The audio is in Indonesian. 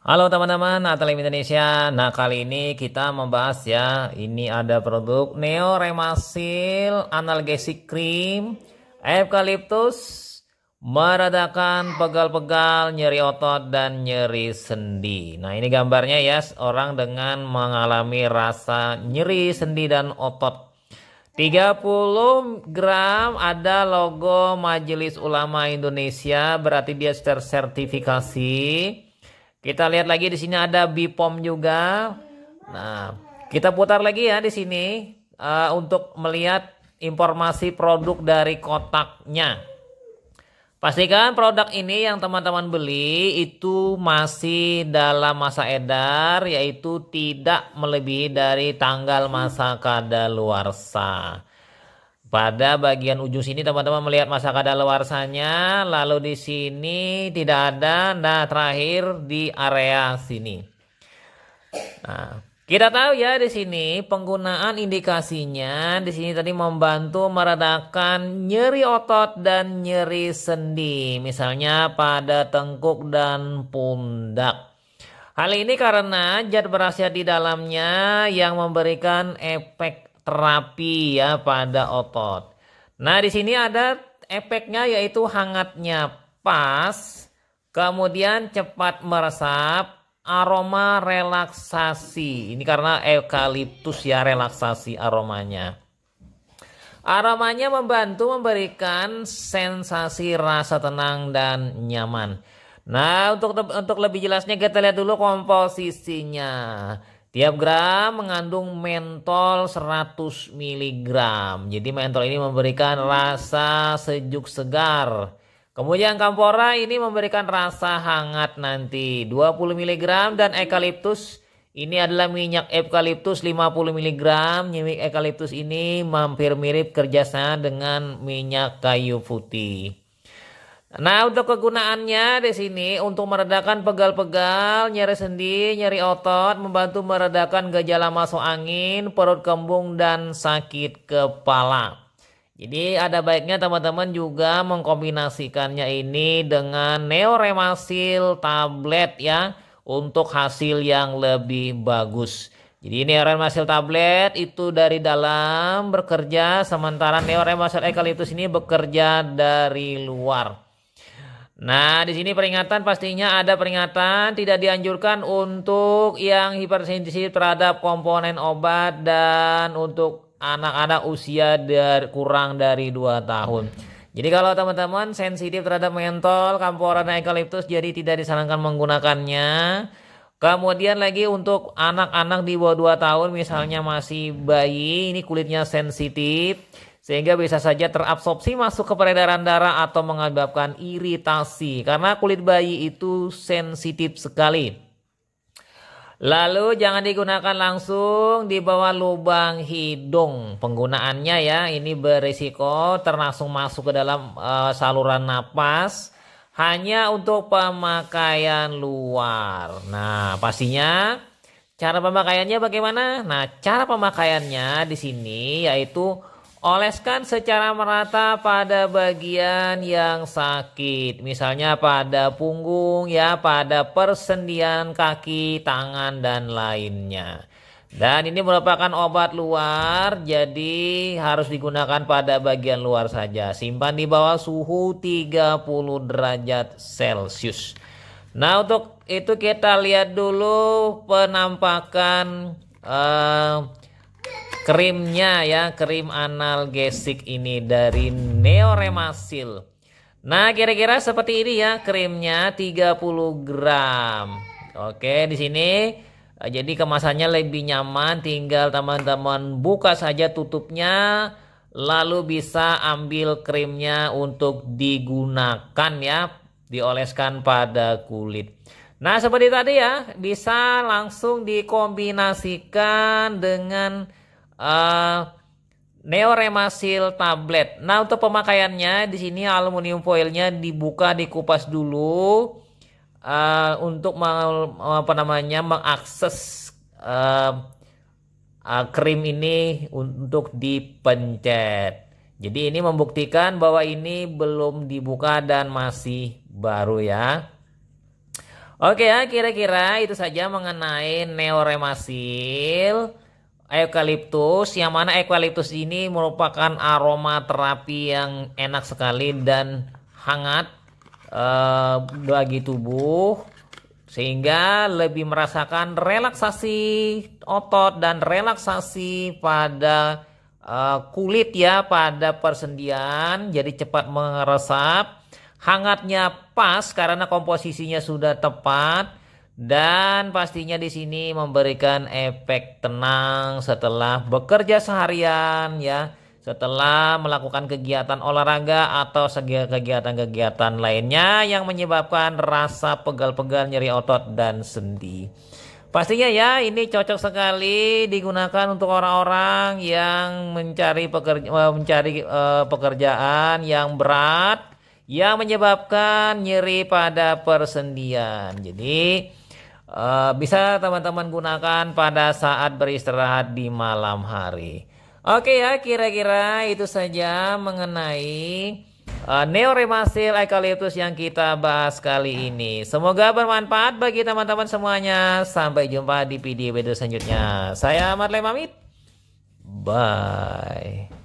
Halo teman-teman, Atalim Indonesia. Nah, kali ini kita membahas ya, ini ada produk Neo Remasil Analgesic Cream Eukaliptus meredakan pegal-pegal, nyeri otot dan nyeri sendi. Nah, ini gambarnya ya, orang dengan mengalami rasa nyeri sendi dan otot. 30 gram ada logo Majelis Ulama Indonesia, berarti dia tersertifikasi kita lihat lagi di sini ada Bipom juga. Nah, kita putar lagi ya di sini uh, untuk melihat informasi produk dari kotaknya. Pastikan produk ini yang teman-teman beli itu masih dalam masa edar yaitu tidak melebihi dari tanggal masa kadaluarsa. Pada bagian ujung sini teman-teman melihat masa kadaluarsanya, lalu di sini tidak ada, nah terakhir di area sini. Nah, kita tahu ya di sini penggunaan indikasinya di sini tadi membantu meredakan nyeri otot dan nyeri sendi, misalnya pada tengkuk dan pundak. Hal ini karena zat berasnya di dalamnya yang memberikan efek terapi ya pada otot. Nah, di sini ada efeknya yaitu hangatnya pas, kemudian cepat meresap, aroma relaksasi. Ini karena eukaliptus ya relaksasi aromanya. Aromanya membantu memberikan sensasi rasa tenang dan nyaman. Nah, untuk untuk lebih jelasnya kita lihat dulu komposisinya. Tiap gram mengandung mentol 100 mg. Jadi mentol ini memberikan rasa sejuk segar. Kemudian kampora ini memberikan rasa hangat nanti 20 mg dan eukaliptus ini adalah minyak eukaliptus 50 mg. Minyak eukaliptus ini mampir mirip kerjasama dengan minyak kayu putih. Nah untuk kegunaannya di sini untuk meredakan pegal-pegal, nyeri sendi, nyeri otot, membantu meredakan gejala masuk angin, perut kembung dan sakit kepala. Jadi ada baiknya teman-teman juga mengkombinasikannya ini dengan neoremasil tablet ya untuk hasil yang lebih bagus. Jadi neoremasil tablet itu dari dalam bekerja sementara neoremasil ekaliptus ini bekerja dari luar. Nah, di sini peringatan pastinya ada peringatan tidak dianjurkan untuk yang hipersensitif terhadap komponen obat dan untuk anak-anak usia dari, kurang dari 2 tahun. Jadi kalau teman-teman sensitif terhadap mentol, kampora dan eukaliptus jadi tidak disarankan menggunakannya. Kemudian lagi untuk anak-anak di bawah 2 tahun misalnya masih bayi, ini kulitnya sensitif sehingga bisa saja terabsorpsi masuk ke peredaran darah atau mengakibatkan iritasi karena kulit bayi itu sensitif sekali. Lalu jangan digunakan langsung di bawah lubang hidung. Penggunaannya ya ini berisiko terlangsung masuk ke dalam uh, saluran napas hanya untuk pemakaian luar. Nah, pastinya cara pemakaiannya bagaimana? Nah, cara pemakaiannya di sini yaitu Oleskan secara merata pada bagian yang sakit, misalnya pada punggung ya, pada persendian kaki, tangan dan lainnya. Dan ini merupakan obat luar, jadi harus digunakan pada bagian luar saja. Simpan di bawah suhu 30 derajat Celcius. Nah, untuk itu kita lihat dulu penampakan Uh, Krimnya ya, krim analgesik ini dari Neoremasil. Nah, kira-kira seperti ini ya krimnya 30 gram. Oke, di sini eh, jadi kemasannya lebih nyaman, tinggal teman-teman buka saja tutupnya lalu bisa ambil krimnya untuk digunakan ya, dioleskan pada kulit. Nah, seperti tadi ya, bisa langsung dikombinasikan dengan uh, eh, neoremasil tablet. Nah, untuk pemakaiannya di sini aluminium foilnya dibuka dikupas dulu uh, untuk apa namanya mengakses uh, uh, krim ini untuk dipencet. Jadi ini membuktikan bahwa ini belum dibuka dan masih baru ya. Oke ya, kira-kira itu saja mengenai neoremasil eukaliptus yang mana eukaliptus ini merupakan aroma terapi yang enak sekali dan hangat eh, bagi tubuh sehingga lebih merasakan relaksasi otot dan relaksasi pada uh, kulit ya pada persendian jadi cepat meresap hangatnya pas karena komposisinya sudah tepat dan pastinya di sini memberikan efek tenang setelah bekerja seharian ya, setelah melakukan kegiatan olahraga atau kegiatan-kegiatan lainnya yang menyebabkan rasa pegal-pegal nyeri otot dan sendi. Pastinya ya ini cocok sekali digunakan untuk orang-orang yang mencari pekerja eh, mencari uh, pekerjaan yang berat yang menyebabkan nyeri pada persendian. Jadi Eh, bisa teman-teman gunakan pada saat beristirahat di malam hari. Oke ya, kira-kira itu saja mengenai uh, eh, neoremasil Eucalyptus yang kita bahas kali ini. Semoga bermanfaat bagi teman-teman semuanya. Sampai jumpa di video-video selanjutnya. Saya Ahmad Lemamit. Bye.